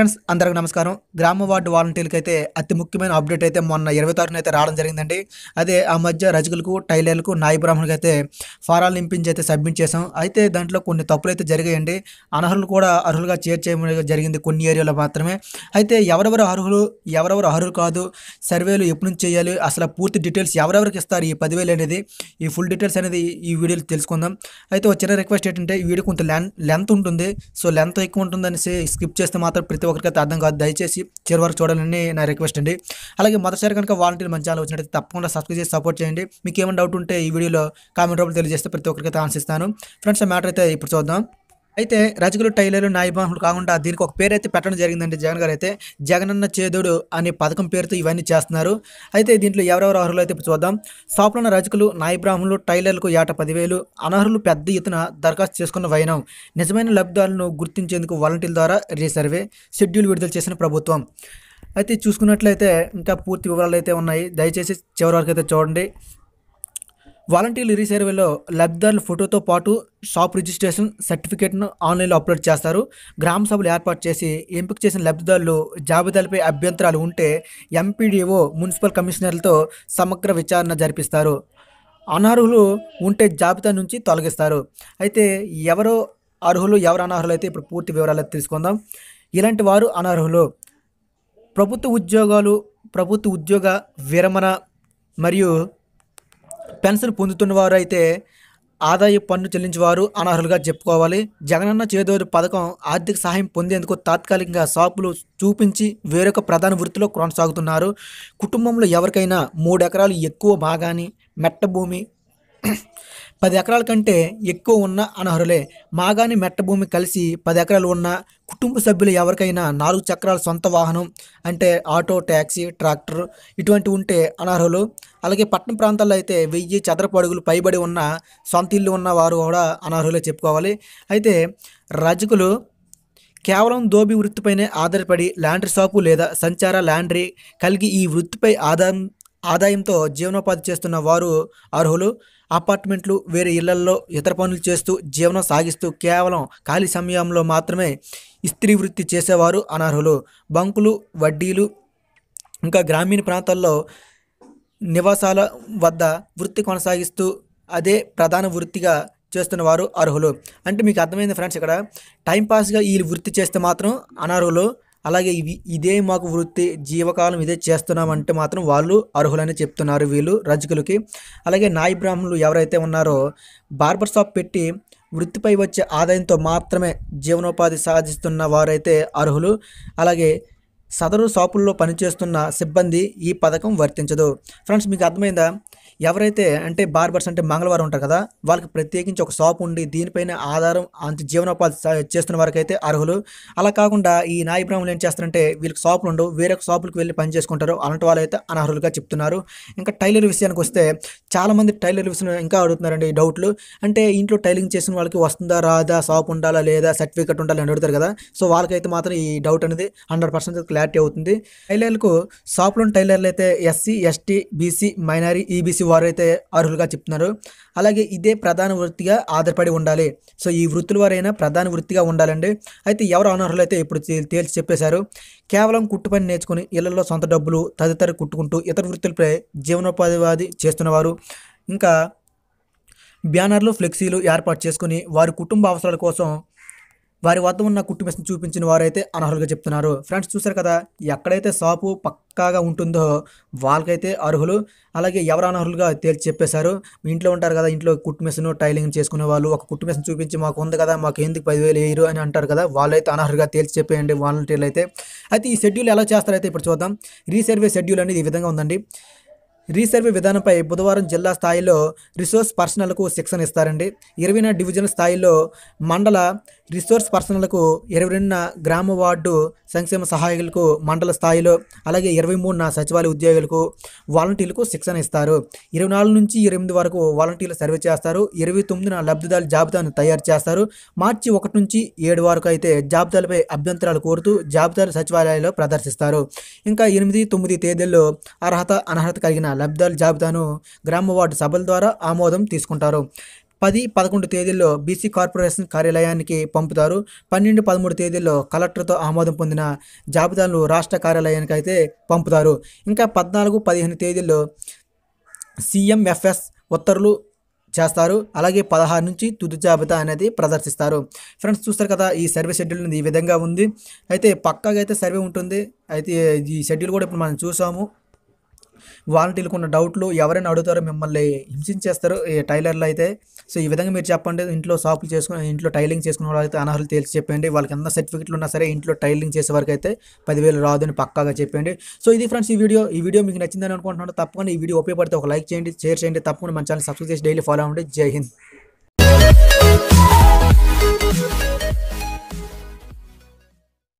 friends అందరికి నమస్కారం గ్రామ వార్డు వాలంటీర్లకి అయితే అతి ముఖ్యమైన అప్డేట్ అయితే మొన్న ఇరవై తారీఖున అయితే రావడం జరిగిందండి అదే ఆ మధ్య రజకులకు టైలర్లకు నాయ బ్రాహ్మణులకు అయితే ఫారాలు నింపించి అయితే సబ్మిట్ చేసాం అయితే దాంట్లో కొన్ని తప్పులు అయితే జరిగాయండి అనర్హులు కూడా అర్హులుగా చేర్చేయడం జరిగింది కొన్ని ఏరియాలో మాత్రమే అయితే ఎవరెవరు అర్హులు ఎవరెవరు అర్హులు కాదు సర్వేలు ఎప్పుడు నుంచి చేయాలి అసలు పూర్తి డీటెయిల్స్ ఎవరెవరికి ఇస్తారు ఈ పదివేలు అనేది ఈ ఫుల్ డీటెయిల్స్ అనేది ఈ వీడియోలో తెలుసుకుందాం అయితే ఒక చిన్న రిక్వెస్ట్ ఏంటంటే ఈ వీడియో కొంత లెంత్ ఉంటుంది సో లెంత్ ఎక్కువ ఉంటుందనేసి స్కిప్ చేస్తే మాత్రం ప్రతి ఒకరికైతే అర్థం కాదు దయచేసి చివరి వరకు చూడాలని నా రిక్వెస్ట్ అండి అలాగే మొదటిసారి కనుక వాలంటీర్ మంచి ఛానల్ వచ్చినట్టు తప్పకుండా సబ్స్క్రైబ్ చేసి సపోర్ట్ చేయండి మీకు ఏమైనా డౌట్ ఉంటే ఈ వీడియోలో కామెంట్ రూపంలో తెలియజేస్తే ప్రతి ఒక్కరికైతే ఆన్సిస్తాను ఫ్రెండ్స్ మ్యాటర్ అయితే ఇప్పుడు చూద్దాం అయితే రజగులు టైలర్లు న్యాయబాహులు కాకుండా దీనికి ఒక పేరు అయితే పెట్టడం జరిగిందండి జగన్ గారు అయితే జగనన్న చేదుడు అనే పథకం పేరుతో ఇవన్నీ చేస్తున్నారు అయితే దీంట్లో ఎవరెవరు అర్హులు అయితే చూద్దాం షాపులో రజకులు న్యాయబ్రాహ్మణులు టైలర్లకు ఏట పదివేలు అనర్హులు పెద్ద ఎత్తున దరఖాస్తు చేసుకున్న వైనం నిజమైన లబ్ధాలను గుర్తించేందుకు వాలంటీర్ల ద్వారా రీసర్వే షెడ్యూల్ విడుదల చేసిన ప్రభుత్వం అయితే చూసుకున్నట్లయితే ఇంకా పూర్తి వివరాలు అయితే ఉన్నాయి దయచేసి చివరి వరకు అయితే చూడండి వాలంటీర్లు ఈ సేవలో లబ్ధిదారుల ఫోటోతో పాటు షాప్ రిజిస్ట్రేషన్ సర్టిఫికేట్ను ఆన్లైన్లో అప్లోడ్ చేస్తారు గ్రామ సభలు ఏర్పాటు చేసి ఎంపిక చేసిన లబ్ధిదారులు జాబితాలపై అభ్యంతరాలు ఉంటే ఎంపీడీఓ మున్సిపల్ కమిషనర్లతో సమగ్ర విచారణ జరిపిస్తారు అనర్హులు ఉంటే జాబితా నుంచి తొలగిస్తారు అయితే ఎవరో అర్హులు ఎవరు అనర్హులు అయితే ఇప్పుడు పూర్తి వివరాలు తెలుసుకుందాం ఇలాంటి వారు అనర్హులు ప్రభుత్వ ఉద్యోగాలు ప్రభుత్వ ఉద్యోగ విరమణ మరియు పెన్షన్ పొందుతున్న వారు అయితే ఆదాయ పన్ను చెల్లించేవారు అనర్హులుగా చెప్పుకోవాలి జగనన్న చేదోడు పథకం ఆర్థిక సహాయం పొందేందుకు తాత్కాలికంగా షాపులు చూపించి వేరొక ప్రధాన వృత్తిలో కొనసాగుతున్నారు కుటుంబంలో ఎవరికైనా మూడు ఎకరాలు ఎక్కువ భాగాన్ని మెట్టభూమి పది ఎకరాల కంటే ఎక్కువ ఉన్న అనర్హులే మాగాని మెట్టభూమి కలిసి పది ఎకరాలు ఉన్న కుటుంబ సభ్యులు ఎవరికైనా నాలుగు చక్రాల సొంత వాహనం అంటే ఆటో ట్యాక్సీ ట్రాక్టర్ ఇటువంటి ఉంటే అనర్హులు అలాగే పట్టణ ప్రాంతాల్లో అయితే వెయ్యి చదరపు అడుగులు పైబడి ఉన్న సొంత ఇల్లు ఉన్న వారు కూడా అనర్హులే చెప్పుకోవాలి అయితే రజకులు కేవలం దోబి వృత్తిపైనే ఆధారపడి లాండ్రీ షాపు లేదా సంచార లాండ్రీ కలిగి ఈ వృత్తిపై ఆధారం ఆదాయంతో జీవనోపాధి చేస్తున్న వారు అర్హులు అపార్ట్మెంట్లు వేరే ఇళ్లల్లో ఇతర పనులు చేస్తూ జీవనం సాగిస్తూ కేవలం ఖాళీ సమయంలో మాత్రమే ఇస్త్రీ వృత్తి చేసేవారు అనర్హులు బంకులు వడ్డీలు ఇంకా గ్రామీణ ప్రాంతాల్లో నివాసాల వద్ద వృత్తి కొనసాగిస్తూ అదే ప్రధాన వృత్తిగా చేస్తున్న వారు అర్హులు అంటే మీకు అర్థమైంది ఫ్రెండ్స్ ఇక్కడ టైంపాస్గా వీళ్ళు వృత్తి చేస్తే మాత్రం అనర్హులు అలాగే ఇవి ఇదే మాకు వృత్తి జీవకాలం ఇదే చేస్తున్నామంటే మాత్రం వాళ్ళు అర్హులని చెప్తున్నారు వీళ్ళు రజకులకి అలాగే నాయ బ్రాహ్మణులు ఎవరైతే ఉన్నారో బార్బర్ షాప్ పెట్టి వృత్తిపై వచ్చే ఆదాయంతో మాత్రమే జీవనోపాధి సాధిస్తున్న వారైతే అర్హులు అలాగే సదరు షాపుల్లో పనిచేస్తున్న సిబ్బంది ఈ పథకం వర్తించదు ఫ్రెండ్స్ మీకు అర్థమైందా ఎవరైతే అంటే బార్బర్స్ అంటే మంగళవారం ఉంటారు కదా వాళ్ళకి ప్రత్యేకించి ఒక షాప్ ఉండి దీనిపైన ఆధారం అంత జీవనోపాధి చేస్తున్న వారికైతే అర్హులు అలా కాకుండా ఈ నాయ బ్రాహ్మణులు ఏం చేస్తారంటే వీళ్ళకి షాపులు ఉండవు వేరే షాపులకు వెళ్ళి పని చేసుకుంటారు అలాంటి వాళ్ళు అయితే అనర్హులుగా చెప్తున్నారు ఇంకా టైలర్ విషయానికి వస్తే చాలామంది టైలర్ విషయం ఇంకా అడుగుతున్నారండి డౌట్లు అంటే ఇంట్లో టైలింగ్ చేసిన వాళ్ళకి వస్తుందా రాదా షాప్ ఉండాలా లేదా సర్టిఫికెట్ ఉండాలి అని అడుగుతారు కదా సో వాళ్ళకైతే మాత్రం ఈ డౌట్ అనేది హండ్రెడ్ పర్సెంట్ క్లారిటీ అవుతుంది టైలర్లకు షాప్లోని టైలర్లు అయితే SC ST BC minority EBC వారు అయితే అర్హులుగా చెప్తున్నారు అలాగే ఇదే ప్రధాన వృత్తిగా ఆధారపడి ఉండాలి సో ఈ వృత్తుల వారైనా ప్రధాన వృత్తిగా ఉండాలండి అయితే ఎవరు అనర్హులు అయితే ఇప్పుడు తేల్చి చెప్పేశారు కేవలం పని నేర్చుకుని ఇళ్లలో సొంత డబ్బులు తదితర కుట్టుకుంటూ ఇతర వృత్తులపై జీవనోపాధి చేస్తున్నవారు ఇంకా బ్యానర్లు ఫ్లెక్సీలు ఏర్పాటు చేసుకుని వారి కుటుంబ అవసరాల కోసం వారి వద్ద ఉన్న కుట్టు మిషన్ చూపించిన వారైతే అనర్హులుగా చెప్తున్నారు ఫ్రెండ్స్ చూసారు కదా ఎక్కడైతే షాపు పక్కాగా ఉంటుందో వాళ్ళకైతే అర్హులు అలాగే ఎవరు అనర్హులుగా తేల్చి చెప్పేశారు మీ ఇంట్లో ఉంటారు కదా ఇంట్లో కుట్టు మిషన్ టైలింగ్ చేసుకునే వాళ్ళు ఒక కుట్టు మిషన్ చూపించి మాకు ఉంది కదా మాకు ఎందుకు పదివేలు వేయరు అని అంటారు కదా వాళ్ళైతే అనర్హులుగా తేల్చి చెప్పేయండి వాలంటీర్లు అయితే అయితే ఈ షెడ్యూల్ ఎలా చేస్తారైతే ఇప్పుడు చూద్దాం రీసర్వే షెడ్యూల్ అనేది ఈ విధంగా ఉందండి రీసర్వే విధానంపై బుధవారం జిల్లా స్థాయిలో రిసోర్స్ పర్సనల్కు శిక్షణ ఇస్తారండి ఇరవై డివిజన్ స్థాయిలో మండల రిసోర్స్ పర్సన్లకు ఇరవై రెండున గ్రామ వార్డు సంక్షేమ సహాయకులకు మండల స్థాయిలో అలాగే ఇరవై మూడున సచివాలయ ఉద్యోగులకు వాలంటీర్లకు శిక్షణ ఇస్తారు ఇరవై నాలుగు నుంచి ఇరవై వరకు వాలంటీర్లు సర్వే చేస్తారు ఇరవై తొమ్మిదిన లబ్ధిదారుల జాబితాను తయారు చేస్తారు మార్చి ఒకటి నుంచి ఏడు వరకు అయితే జాబితాలపై అభ్యంతరాలు కోరుతూ జాబితాలు సచివాలయాల్లో ప్రదర్శిస్తారు ఇంకా ఎనిమిది తొమ్మిది తేదీల్లో అర్హత అనర్హత కలిగిన లబ్ధిదారుల జాబితాను గ్రామ వార్డు సభల ద్వారా ఆమోదం తీసుకుంటారు పది పదకొండు తేదీల్లో బీసీ కార్పొరేషన్ కార్యాలయానికి పంపుతారు పన్నెండు పదమూడు తేదీల్లో కలెక్టర్తో ఆమోదం పొందిన జాబితాలను రాష్ట్ర కార్యాలయానికి అయితే పంపుతారు ఇంకా పద్నాలుగు పదిహేను తేదీల్లో సీఎంఎఫ్ఎస్ ఉత్తర్వులు చేస్తారు అలాగే పదహారు నుంచి తుది జాబితా అనేది ప్రదర్శిస్తారు ఫ్రెండ్స్ చూస్తారు కదా ఈ సర్వే షెడ్యూల్ ఈ విధంగా ఉంది అయితే పక్కాగా అయితే సర్వే ఉంటుంది అయితే ఈ షెడ్యూల్ కూడా ఇప్పుడు మనం చూసాము వాలంటీర్లకు ఉన్న డౌట్లు ఎవరైనా అడుగుతారో మిమ్మల్ని హింసించేస్తారు టైలర్లు అయితే సో ఈ విధంగా మీరు చెప్పండి ఇంట్లో షాపులు చేసుకుని ఇంట్లో టైలింగ్ చేసుకున్న అయితే అనర్హులు తేల్చి చెప్పండి వాళ్ళకి ఎంత సర్టిఫికెట్లు ఉన్నా సరే ఇంట్లో టైలింగ్ చేసే వరకు అయితే పదివేలు రాదని పక్కాగా చెప్పండి సో ఇది ఫ్రెండ్స్ ఈ వీడియో ఈ వీడియో మీకు నచ్చిందని అనుకుంటున్నాను తప్పకుండా ఈ వీడియో ఉపయోగపడితే ఒక లైక్ చేయండి షేర్ చేయండి తప్పకుండా మన ఛానల్ సబ్స్క్రైబ్ చేసి డైలీ ఫాలో అవ్వండి జై హింద్